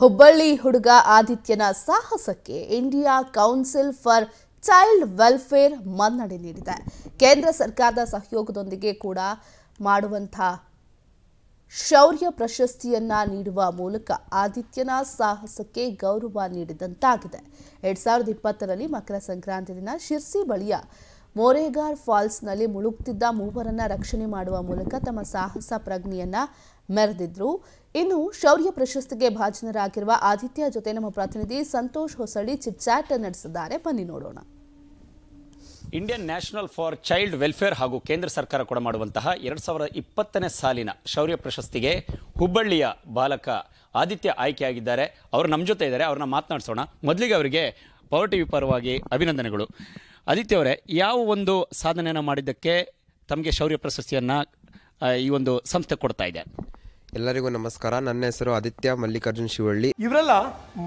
ಹುಬ್ಬಳ್ಳಿ ಹುಡುಗ ಆದಿತ್ಯನ ಸಾಹಸಕ್ಕೆ India council for child welfare ಮನ್ನಣೆ ನೀಡಿದೆ ಕೇಂದ್ರ ಸರ್ಕಾರದ ಸಹಯೋಗದೊಂದಿಗೆ ಕೂಡ ಮಾಡುವಂಥ ಶೌರ್ಯ ಪ್ರಶಸ್ತಿಯನ್ನ ನೀಡುವ ಮೂಲಕ ಆದಿತ್ಯನ ಸಾಹಸಕ್ಕೆ ಗೌರವ ನೀಡಿದಂತಾಗಿದೆ ಎರಡ್ ಸಾವಿರದ ಇಪ್ಪತ್ತರಲ್ಲಿ ಮಕರ ಸಂಕ್ರಾಂತಿ ದಿನ ಶಿರ್ಸಿ ಬಳಿಯ ಮೋರೆಗಾರ್ ಫಾಲ್ಸ್ನಲ್ಲಿ ಮುಳುಗ್ತಿದ್ದ ಮೂವರನ್ನ ರಕ್ಷಣೆ ಮಾಡುವ ಮೂಲಕ ತಮ್ಮ ಸಾಹಸ ಪ್ರಜ್ಞೆಯನ್ನ ಮೆರೆದಿದ್ರು ಇನ್ನು ಶೌರ್ಯ ಪ್ರಶಸ್ತಿಗೆ ಭಾಜನರಾಗಿರುವ ಆದಿತ್ಯ ಜೊತೆ ನಮ್ಮ ಪ್ರತಿನಿಧಿ ಸಂತೋಷ್ ಹೊಸಳಿ ಚಿಟ್ಚಾಟ್ ನಡೆಸಿದ್ದಾರೆ ಬನ್ನಿ ನೋಡೋಣ Indian national for child welfare ಹಾಗೂ ಕೇಂದ್ರ ಸರ್ಕಾರ ಕೂಡ ಮಾಡುವಂತಹ ಎರಡ್ ಸಾವಿರದ ಇಪ್ಪತ್ತನೇ ಸಾಲಿನ ಶೌರ್ಯ ಪ್ರಶಸ್ತಿಗೆ ಹುಬ್ಬಳ್ಳಿಯ ಬಾಲಕ ಆದಿತ್ಯ ಆಯ್ಕೆಯಾಗಿದ್ದಾರೆ ಅವರು ನಮ್ಮ ಜೊತೆ ಇದ್ದಾರೆ ಅವ್ರನ್ನ ಮಾತನಾಡಿಸೋಣ ಮೊದಲಿಗೆ ಅವರಿಗೆ ಪವರ್ಟಿ ಪರವಾಗಿ ಅಭಿನಂದನೆಗಳು ಆದಿತ್ಯ ಅವರೇ ಯಾವ ಒಂದು ಸಾಧನೆಯನ್ನು ಮಾಡಿದ್ದಕ್ಕೆ ತಮಗೆ ಶೌರ್ಯ ಪ್ರಶಸ್ತಿಯನ್ನು ಈ ಒಂದು ಸಂಸ್ಥೆ ಕೊಡ್ತಾ ಇದೆ ಎಲ್ಲರಿಗೂ ನಮಸ್ಕಾರ ನನ್ನ ಹೆಸರು ಆದಿತ್ಯ ಮಲ್ಲಿಕಾರ್ಜುನ್ ಶಿವಳ್ಳಿ ಇವರೆಲ್ಲ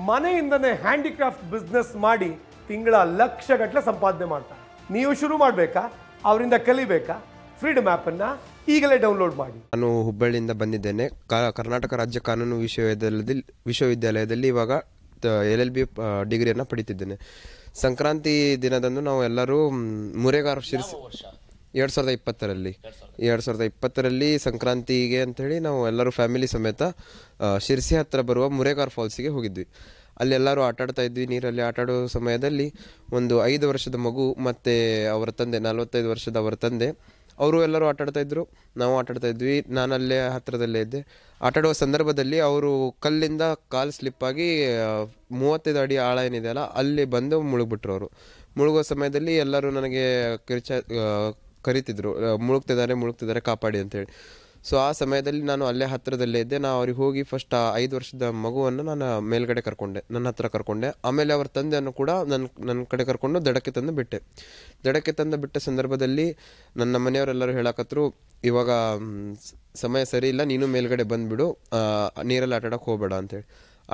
ಮನೆಯಿಂದನೇ ಹ್ಯಾಂಡಿಕ್ರಾಫ್ಟ್ ಬಿಸ್ನೆಸ್ ಮಾಡಿ ತಿಂಗಳ ಲಕ್ಷ ಗಟ್ಟಲೆ ಸಂಪಾದನೆ ಮಾಡ್ತಾರೆ ನೀವು ಶುರು ಮಾಡಬೇಕಾ ಅವರಿಂದ ಕಲಿಬೇಕಾ ಫ್ರೀಡಮ್ ಆ್ಯಪನ್ನು ಈಗಲೇ ಡೌನ್ಲೋಡ್ ಮಾಡಿ ನಾನು ಹುಬ್ಬಳ್ಳಿಯಿಂದ ಬಂದಿದ್ದೇನೆ ಕರ್ನಾಟಕ ರಾಜ್ಯ ಕಾನೂನು ವಿಶ್ವವಿದ್ಯಾಲಯದಲ್ಲಿ ವಿಶ್ವವಿದ್ಯಾಲಯದಲ್ಲಿ ಇವಾಗ ಎಲ್ ಎಲ್ ಬಿ ಡಿಗ್ರಿಯನ್ನು ಪಡಿತಿದ್ದೇನೆ ಸಂಕ್ರಾಂತಿ ದಿನದಂದು ನಾವು ಎಲ್ಲರೂ ಮುರೇಗಾರ ಶಿರ್ಸಿ ಎರಡು ಸಾವಿರದ ಇಪ್ಪತ್ತರಲ್ಲಿ ಎರಡು ಸಾವಿರದ ಇಪ್ಪತ್ತರಲ್ಲಿ ಸಂಕ್ರಾಂತಿಗೆ ಅಂಥೇಳಿ ನಾವು ಎಲ್ಲರೂ ಫ್ಯಾಮಿಲಿ ಸಮೇತ ಶಿರ್ಸಿ ಹತ್ತಿರ ಬರುವ ಮುರೇಗಾರ್ ಫಾಲ್ಸಿಗೆ ಹೋಗಿದ್ವಿ ಆಟ ಆಡ್ತಾ ಇದ್ವಿ ನೀರಲ್ಲಿ ಆಟಾಡೋ ಸಮಯದಲ್ಲಿ ಒಂದು ಐದು ವರ್ಷದ ಮಗು ಮತ್ತು ಅವರ ತಂದೆ ನಲವತ್ತೈದು ವರ್ಷದ ಅವರ ತಂದೆ ಅವರು ಎಲ್ಲರೂ ಆಟಾಡ್ತಾಯಿದ್ರು ನಾವು ಆಟಾಡ್ತಾಯಿದ್ವಿ ನಾನಲ್ಲೇ ಹತ್ತಿರದಲ್ಲೇ ಇದ್ದೆ ಆಟಾಡುವ ಸಂದರ್ಭದಲ್ಲಿ ಅವರು ಕಲ್ಲಿಂದ ಕಾಲು ಸ್ಲಿಪ್ಪಾಗಿ ಮೂವತ್ತೈದು ಅಡಿ ಆಳ ಏನಿದೆಯಲ್ಲ ಅಲ್ಲಿ ಬಂದು ಮುಳುಗ್ಬಿಟ್ರು ಅವರು ಮುಳುಗೋ ಸಮಯದಲ್ಲಿ ಎಲ್ಲರೂ ನನಗೆ ಕಿರಿಚ ಕರಿತಿದ್ರು ಮುಳುಗ್ತಿದ್ದಾರೆ ಮುಳುಗ್ತಿದ್ದಾರೆ ಕಾಪಾಡಿ ಅಂತೇಳಿ ಸೊ ಆ ಸಮಯದಲ್ಲಿ ನಾನು ಅಲ್ಲೇ ಹತ್ತಿರದಲ್ಲೇ ಇದ್ದೆ ನಾನು ಅವ್ರಿಗೆ ಹೋಗಿ ಫಸ್ಟ್ ಆ ಐದು ವರ್ಷದ ಮಗುವನ್ನು ನಾನು ಮೇಲ್ಗಡೆ ಕರ್ಕೊಂಡೆ ನನ್ನ ಹತ್ರ ಕರ್ಕೊಂಡೆ ಆಮೇಲೆ ಅವ್ರ ತಂದೆಯನ್ನು ಕೂಡ ನನ್ನ ನನ್ನ ಕಡೆ ಕರ್ಕೊಂಡು ದಡಕ್ಕೆ ತಂದು ಬಿಟ್ಟೆ ದಡಕ್ಕೆ ತಂದು ಬಿಟ್ಟ ಸಂದರ್ಭದಲ್ಲಿ ನನ್ನ ಮನೆಯವರೆಲ್ಲರೂ ಹೇಳಕತ್ತರು ಇವಾಗ ಸಮಯ ಸರಿ ಇಲ್ಲ ನೀನು ಮೇಲ್ಗಡೆ ಬಂದುಬಿಡು ನೀರಲ್ಲಿ ಆಟಾಡಕ್ಕೆ ಹೋಗಬೇಡ ಅಂತೇಳಿ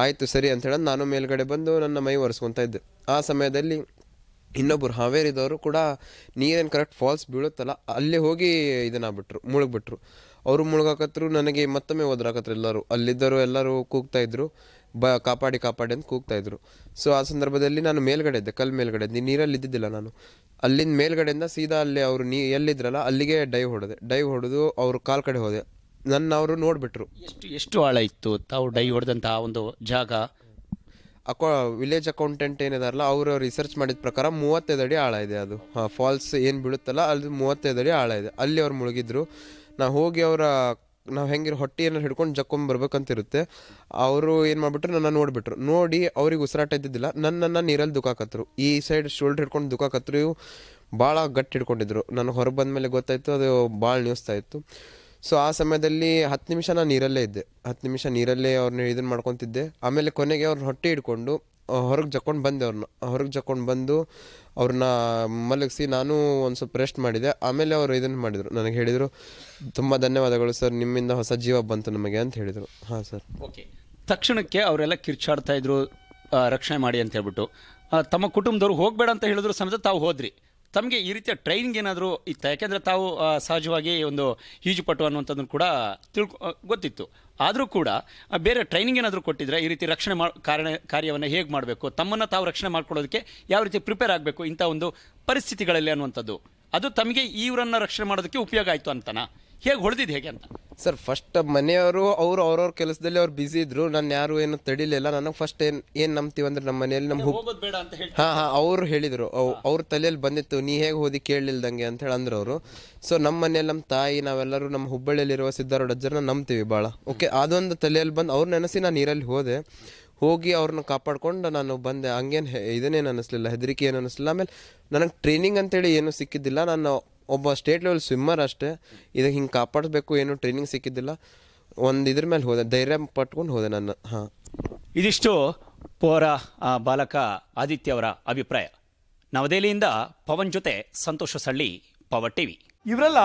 ಆಯಿತು ಸರಿ ಅಂತ ಹೇಳೋದು ನಾನು ಮೇಲ್ಗಡೆ ಬಂದು ನನ್ನ ಮೈ ಒರೆಸ್ಕೊತಾ ಇದ್ದೆ ಆ ಸಮಯದಲ್ಲಿ ಇನ್ನೊಬ್ಬರು ಹಾವೇರಿದವರು ಕೂಡ ನೀರೇನು ಕರೆಕ್ಟ್ ಫಾಲ್ಸ್ ಬೀಳುತ್ತಲ್ಲ ಅಲ್ಲೇ ಹೋಗಿ ಬಿಟ್ರು ಮುಳುಗ್ಬಿಟ್ರು ಅವರು ಮುಳುಗಾಕತ್ರು ನನಗೆ ಮತ್ತೊಮ್ಮೆ ಓದ್ರಾಕತ್ರು ಎಲ್ಲರೂ ಅಲ್ಲಿದ್ದರು ಎಲ್ಲರೂ ಕೂಗ್ತಾ ಇದ್ರು ಬ ಕಾಪಾಡಿ ಕಾಪಾಡಿ ಅಂತ ಕೂಗ್ತಾ ಇದ್ರು ಸೊ ಆ ಸಂದರ್ಭದಲ್ಲಿ ನಾನು ಮೇಲ್ಗಡೆ ಇದ್ದೆ ಕಲ್ ಮೇಲ್ಗಡೆ ನೀರಲ್ಲಿ ಇದ್ದಿದ್ದಿಲ್ಲ ನಾನು ಅಲ್ಲಿಂದ ಮೇಲ್ಗಡೆಯಿಂದ ಸೀದಾ ಅಲ್ಲಿ ಅವರು ನೀ ಎಲ್ಲಿದ್ರಲ್ಲ ಅಲ್ಲಿಗೆ ಡೈವ್ ಹೊಡೆದೆ ಡೈವ್ ಹೊಡೆದು ಅವರು ಕಾಲ್ ಕಡೆ ಹೋದೆ ನನ್ನ ಅವರು ನೋಡಿಬಿಟ್ರು ಎಷ್ಟು ಎಷ್ಟು ಆಳ ಇತ್ತು ತಾವು ಡೈ ಹೊಡೆದಂತಹ ಒಂದು ಜಾಗ ಅಕೌ ವಿಲೇಜ್ ಅಕೌಂಟೆಂಟ್ ಏನಿದಾರಲ್ಲ ಅವರು ರಿಸರ್ಚ್ ಮಾಡಿದ ಪ್ರಕಾರ ಮೂವತ್ತೈದು ಅಡಿ ಆಳ ಇದೆ ಅದು ಫಾಲ್ಸ್ ಏನು ಬೀಳುತ್ತಲ್ಲ ಅಲ್ಲಿ ಮೂವತ್ತೈದು ಅಡಿ ಆಳ ಇದೆ ಅಲ್ಲಿ ಅವ್ರು ಮುಳುಗಿದ್ರು ನಾವು ಹೋಗಿ ಅವರ ನಾವು ಹೆಂಗಿರೋ ಹೊಟ್ಟೆ ಏನಾರು ಹಿಡ್ಕೊಂಡು ಜಕ್ಕೊಂಬರ್ಬೇಕಂತಿರುತ್ತೆ ಅವರು ಏನು ಮಾಡಿಬಿಟ್ರು ನನ್ನ ನೋಡಿಬಿಟ್ರು ನೋಡಿ ಅವ್ರಿಗೆ ಉಸಿರಾಟ ಇದ್ದಿದ್ದಿಲ್ಲ ನನ್ನನ್ನು ನೀರಲ್ಲಿ ದುಃಖಾಕತ್ರು ಈ ಸೈಡ್ ಶೋಲ್ಡ್ರ್ ಹಿಡ್ಕೊಂಡು ದುಃಖಾಕತ್ರು ಇವು ಭಾಳ ಗಟ್ಟಿ ಹಿಡ್ಕೊಂಡಿದ್ರು ನಾನು ಹೊರಗೆ ಬಂದ ಮೇಲೆ ಗೊತ್ತಾಯಿತು ಅದು ಭಾಳ ನ್ಯೂಸ್ತಾ ಇತ್ತು ಸೊ ಆ ಸಮಯದಲ್ಲಿ ಹತ್ತು ನಿಮಿಷ ನಾನು ನೀರಲ್ಲೇ ಇದ್ದೆ ಹತ್ತು ನಿಮಿಷ ನೀರಲ್ಲೇ ಅವ್ರನ್ನ ಇದನ್ನು ಮಾಡ್ಕೊತಿದ್ದೆ ಆಮೇಲೆ ಕೊನೆಗೆ ಅವ್ರನ್ನ ಹೊಟ್ಟೆ ಹಿಡ್ಕೊಂಡು ಹೊರಗೆ ಜಕ್ಕೊಂಡು ಬಂದೆ ಅವ್ರನ್ನ ಹೊರಗೆ ಜಕೊಂಡು ಬಂದು ಅವ್ರನ್ನ ಮಲಗಿಸಿ ನಾನು ಒಂದು ಸ್ವಲ್ಪ ರೆಸ್ಟ್ ಮಾಡಿದೆ ಆಮೇಲೆ ಅವರು ಇದನ್ನು ಮಾಡಿದರು ನನಗೆ ಹೇಳಿದರು ತುಂಬ ಧನ್ಯವಾದಗಳು ಸರ್ ನಿಮ್ಮಿಂದ ಹೊಸ ಜೀವ ಬಂತು ನಮಗೆ ಅಂತ ಹೇಳಿದರು ಹಾಂ ಸರ್ ಓಕೆ ತಕ್ಷಣಕ್ಕೆ ಅವರೆಲ್ಲ ಕಿರ್ಚಾಡ್ತಾ ಇದ್ರು ರಕ್ಷಣೆ ಮಾಡಿ ಅಂತ ಹೇಳ್ಬಿಟ್ಟು ತಮ್ಮ ಕುಟುಂಬದವ್ರು ಹೋಗಬೇಡ ಅಂತ ಹೇಳಿದ್ರು ಸಮೇತ ತಾವು ಹೋದ್ರಿ ತಮಗೆ ಈ ರೀತಿಯ ಟ್ರೈನಿಂಗ್ ಏನಾದರೂ ಇತ್ತ ಯಾಕೆಂದರೆ ತಾವು ಸಹಜವಾಗಿ ಒಂದು ಪಟ್ಟು ಅನ್ನುವಂಥದ್ದನ್ನು ಕೂಡ ತಿಳ್ಕೊ ಗೊತ್ತಿತ್ತು ಆದರೂ ಕೂಡ ಬೇರೆ ಟ್ರೈನಿಂಗ್ ಏನಾದರೂ ಕೊಟ್ಟಿದ್ರೆ ಈ ರೀತಿ ರಕ್ಷಣೆ ಮಾ ಕಾರಣ ಕಾರ್ಯವನ್ನು ಹೇಗೆ ಮಾಡಬೇಕು ತಮ್ಮನ್ನು ತಾವು ರಕ್ಷಣೆ ಮಾಡ್ಕೊಳ್ಳೋದಕ್ಕೆ ಯಾವ ರೀತಿ ಪ್ರಿಪೇರ್ ಆಗಬೇಕು ಇಂಥ ಒಂದು ಪರಿಸ್ಥಿತಿಗಳಲ್ಲಿ ಅನ್ನುವಂಥದ್ದು ಅದು ತಮಗೆ ಇವರನ್ನು ರಕ್ಷಣೆ ಮಾಡೋದಕ್ಕೆ ಉಪಯೋಗ ಆಯಿತು ಅಂತನಾ ಹೇಗೆ ಹೊಡೆದಿದ್ದು ಹೇಗೆ ಅಂತ ಸರ್ ಫಸ್ಟ್ ಮನೆಯವರು ಅವರು ಅವ್ರವ್ರ ಕೆಲಸದಲ್ಲಿ ಅವ್ರು ಬಿಸಿ ಇದ್ರು ನಾನು ಯಾರು ಏನು ತಡಿಲಿಲ್ಲ ನನಗೆ ಫಸ್ಟ್ ಏನ್ ಏನ್ ನಂಬ್ತೀವಿ ಅಂದ್ರೆ ನಮ್ಮ ಮನೆಯಲ್ಲಿ ನಮ್ಮ ಬೇಡ ಅಂತ ಅವರು ಹಾ ಹಾ ಅವ್ರು ಹೇಳಿದ್ರು ಅವ್ರ ತಲೆಯಲ್ಲಿ ಬಂದಿತ್ತು ನೀ ಹೇಗೆ ಓದಿ ಕೇಳಿಲ್ದಂಗೆ ಅಂತ ಹೇಳಿ ಅವರು ಸೊ ನಮ್ಮ ಮನೆಯಲ್ಲಿ ನಮ್ಮ ತಾಯಿ ನಾವೆಲ್ಲರೂ ನಮ್ಮ ಹುಬ್ಬಳ್ಳಿಯಲ್ಲಿರುವ ಸಿದ್ಧಾರೂಢ ಅಜ್ಜರನ್ನ ನಂಬ್ತೀವಿ ಭಾಳ ಓಕೆ ಅದೊಂದು ತಲೆಯಲ್ಲಿ ಬಂದು ಅವ್ರ ನೆನೆಸಿ ನಾನು ನೀರಲ್ಲಿ ಹೋದೆ ಹೋಗಿ ಅವ್ರನ್ನ ಕಾಪಾಡ್ಕೊಂಡು ನಾನು ಬಂದೆ ಹಂಗೇನು ಇದನ್ನೇನು ಅನ್ನಿಸ್ಲಿಲ್ಲ ಹೆದರಿಕೆ ಏನು ಅನಿಸ್ಲಿಲ್ಲ ಆಮೇಲೆ ನನಗೆ ಟ್ರೈನಿಂಗ್ ಅಂತೇಳಿ ಏನು ಸಿಕ್ಕಿದ್ದಿಲ್ಲ ನಾನು ಒಬ್ಬ ಸ್ಟೇಟ್ ಲೆವೆಲ್ ಸ್ವಿಮ್ಮರ್ ಅಷ್ಟೇ ಇದಕ್ಕೆ ಹಿಂಗೆ ಕಾಪಾಡಿಸ್ಬೇಕು ಏನು ಟ್ರೈನಿಂಗ್ ಸಿಕ್ಕಿದ್ದಿಲ್ಲ ಒಂದು ಇದ್ರ ಮೇಲೆ ಹೋದೆ ಧೈರ್ಯ ಪಟ್ಕೊಂಡು ಹೋದೆ ನಾನು ಹಾಂ ಇದಿಷ್ಟು ಪೋರ ಬಾಲಕ ಆದಿತ್ಯ ಅವರ ಅಭಿಪ್ರಾಯ ನವದೆಹಲಿಯಿಂದ ಪವನ್ ಜೊತೆ ಸಂತೋಷ ಸಳ್ಳಿ ಪವರ್ ಟಿವಿ ಇವರೆಲ್ಲ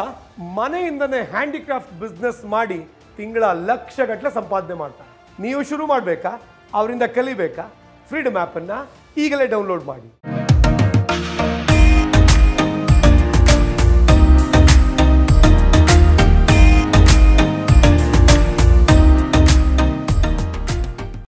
ಮನೆಯಿಂದನೇ ಹ್ಯಾಂಡಿಕ್ರಾಫ್ಟ್ ಬಿಸ್ನೆಸ್ ಮಾಡಿ ತಿಂಗಳ ಲಕ್ಷ ಗಟ್ಟಲೆ ಸಂಪಾದನೆ ಮಾಡ್ತಾರೆ ನೀವು ಶುರು ಮಾಡಬೇಕಾ ಅವರಿಂದ ಕಲಿಬೇಕಾ ಫ್ರೀಡಮ್ ಆ್ಯಪನ್ನು ಈಗಲೇ ಡೌನ್ಲೋಡ್ ಮಾಡಿ